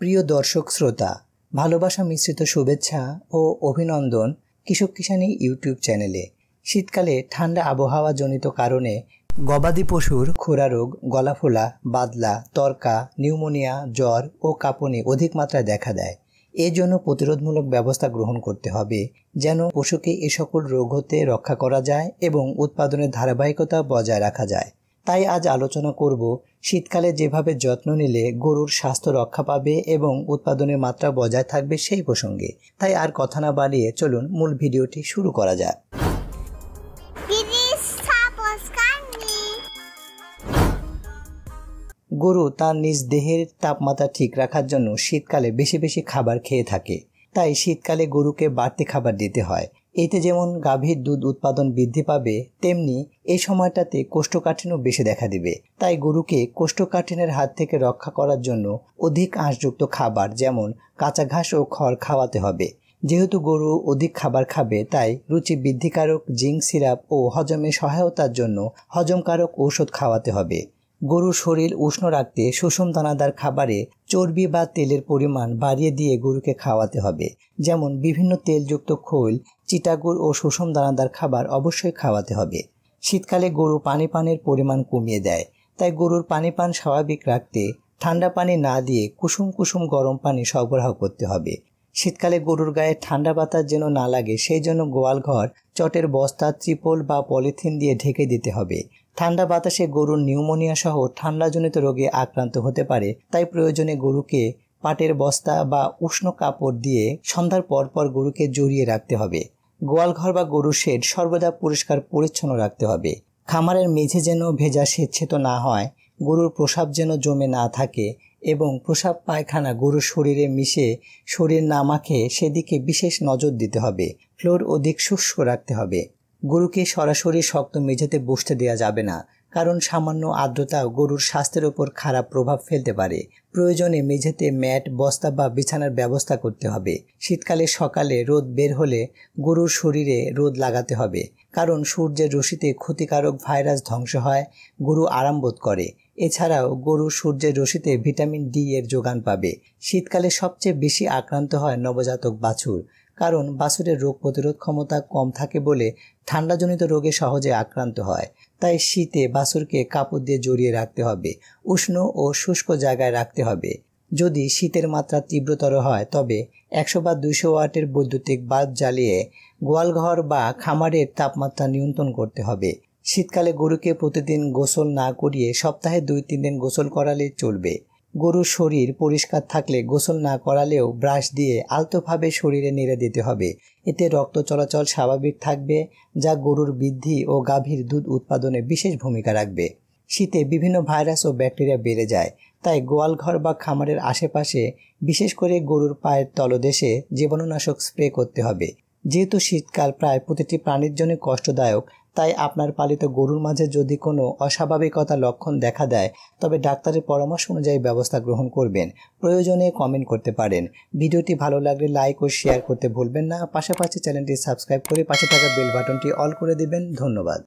প্রিয় দর্শক শ্রোতা ভালোবাসা মিশ্রিত শুভেচ্ছা ও অভিনন্দন কৃষক কিষানী ইউটিউব চ্যানেলে শীতকালে ঠান্ডা আবহাওয়া জনিত কারণে গবাদি পশুর খোরা রোগ গলাফোলা বাদলা তর্কা নিউমোনিয়া জ্বর ও কাঁপুনি অধিক মাত্রায় দেখা দেয় এজন্য জন্য প্রতিরোধমূলক ব্যবস্থা গ্রহণ করতে হবে যেন পশুকে এ সকল রোগ হতে রক্ষা করা যায় এবং উৎপাদনের ধারাবাহিকতা বজায় রাখা যায় তাই আজ আলোচনা করব শীতকালে যেভাবে যত্ন নিলে গরুর স্বাস্থ্য রক্ষা পাবে এবং উৎপাদনের মাত্রা বজায় থাকবে সেই প্রসঙ্গে তাই আর কথা না বাড়িয়ে চলুন মূল ভিডিওটি শুরু করা যাক গরু তার নিজ দেহের তাপমাত্রা ঠিক রাখার জন্য শীতকালে বেশি বেশি খাবার খেয়ে থাকে তাই শীতকালে গরুকে বাড়তি খাবার দিতে হয় এতে যেমন গাভীর দুধ উৎপাদন বৃদ্ধি পাবে তেমনি এই সময়টাতে কোষ্ঠকাঠিন্য বেশি দেখা দিবে তাই গরুকে কোষ্ঠকাঠিন্যের হাত থেকে রক্ষা করার জন্য অধিক আঁশযুক্ত খাবার যেমন কাঁচা ঘাস ও খড় খাওয়াতে হবে যেহেতু গরু অধিক খাবার খাবে তাই রুচি বৃদ্ধিকারক জিঙ্ক সিরাপ ও হজমে সহায়তার জন্য হজমকারক ঔষধ খাওয়াতে হবে গরুর শরীর উষ্ণ রাখতে সুষম দানাদার খাবারে চর্বি বা তেলের পরিমাণ বাড়িয়ে দিয়ে গরুকে খাওয়াতে হবে যেমন বিভিন্ন তেলযুক্ত খোল চিটাগুড় ও সুষম দানাদার খাবার অবশ্যই খাওয়াতে হবে শীতকালে গরু পানি পানের পরিমাণ কমিয়ে দেয় তাই গরুর পানি পান স্বাভাবিক রাখতে ঠান্ডা পানি না দিয়ে কুসুম কুসুম গরম পানি সরবরাহ করতে হবে শীতকালে গরুর গায়ে ঠান্ডা বাতাস যেন না লাগে সেই জন্য গোয়াল ঘর চটের বস্তা ত্রিপল বা পলিথিন দিয়ে ঢেকে দিতে হবে ঠান্ডা বাতাসে গরুর নিউমোনিয়া সহ ঠান্ডাজনিত রোগে আক্রান্ত হতে পারে তাই প্রয়োজনে গরুকে পাটের বস্তা বা উষ্ণ কাপড় দিয়ে সন্ধ্যার পরপর গরুকে জড়িয়ে রাখতে হবে গোয়ালঘর বা গরু শেড সর্বদা পরিষ্কার পরিচ্ছন্ন রাখতে হবে খামারের মেঝে যেন ভেজা স্বেচ্ছেত না হয় গরুর প্রসাব যেন জমে না থাকে এবং প্রসাব পায়খানা গরুর শরীরে মিশে শরীর না মাখে সেদিকে বিশেষ নজর দিতে হবে ফ্লোর অধিক শুষ্ক রাখতে হবে গরুকে সরাসরি শক্ত মেঝেতে বসতে দেওয়া যাবে না কারণ সামান্য আর্দ্রতা গরুর স্বাস্থ্যের ওপর খারাপ প্রভাব ফেলতে পারে প্রয়োজনে মেঝেতে ম্যাট বস্তা বা বিছানার ব্যবস্থা করতে হবে শীতকালে সকালে রোদ বের হলে গরুর শরীরে রোদ লাগাতে হবে কারণ সূর্যের রশিতে ক্ষতিকারক ভাইরাস ধ্বংস হয় গরু আরাম বোধ করে এছাড়াও গরু সূর্যের রশিতে ভিটামিন ডি এর যোগান পাবে শীতকালে সবচেয়ে বেশি আক্রান্ত হয় নবজাতক বাছুর কারণ বাছুরের রোগ প্রতিরোধ ক্ষমতা কম থাকে বলে ঠান্ডাজনিত রোগে সহজে আক্রান্ত হয় তাই শীতে বাছুরকে কাপড় দিয়ে জড়িয়ে রাখতে হবে উষ্ণ ও শুষ্ক জায়গায় রাখতে হবে যদি শীতের মাত্রা তীব্রতর হয় তবে একশো বা দুইশো ওয়াটের বৈদ্যুতিক বাল্ব জ্বালিয়ে গোয়ালঘর বা খামারের তাপমাত্রা নিয়ন্ত্রণ করতে হবে শীতকালে গরুকে প্রতিদিন গোসল না করিয়ে সপ্তাহে দুই তিন দিন গোসল করালে চলবে গরুর শরীর পরিষ্কার থাকলে গোসল না করালেও ব্রাশ দিয়ে আলতোভাবে শরীরে নেড়ে দিতে হবে এতে রক্ত চলাচল স্বাভাবিক থাকবে যা গরুর বৃদ্ধি ও গাভীর দুধ উৎপাদনে বিশেষ ভূমিকা রাখবে শীতে বিভিন্ন ভাইরাস ও ব্যাকটেরিয়া বেড়ে যায় তাই গোয়ালঘর বা খামারের আশেপাশে বিশেষ করে গরুর পায়ের তলদেশে জীবাণুনাশক স্প্রে করতে হবে যেহেতু শীতকাল প্রায় প্রতিটি প্রাণীর জন্য কষ্টদায়ক তাই আপনার পালিত গরুর মাঝে যদি কোনো অস্বাভাবিকতা লক্ষণ দেখা দেয় তবে ডাক্তারের পরামর্শ অনুযায়ী ব্যবস্থা গ্রহণ করবেন প্রয়োজনে কমেন্ট করতে পারেন ভিডিওটি ভালো লাগলে লাইক ও শেয়ার করতে ভুলবেন না পাশাপাশি চ্যানেলটি সাবস্ক্রাইব করে পাশে থাকা বেল বাটনটি অল করে দিবেন ধন্যবাদ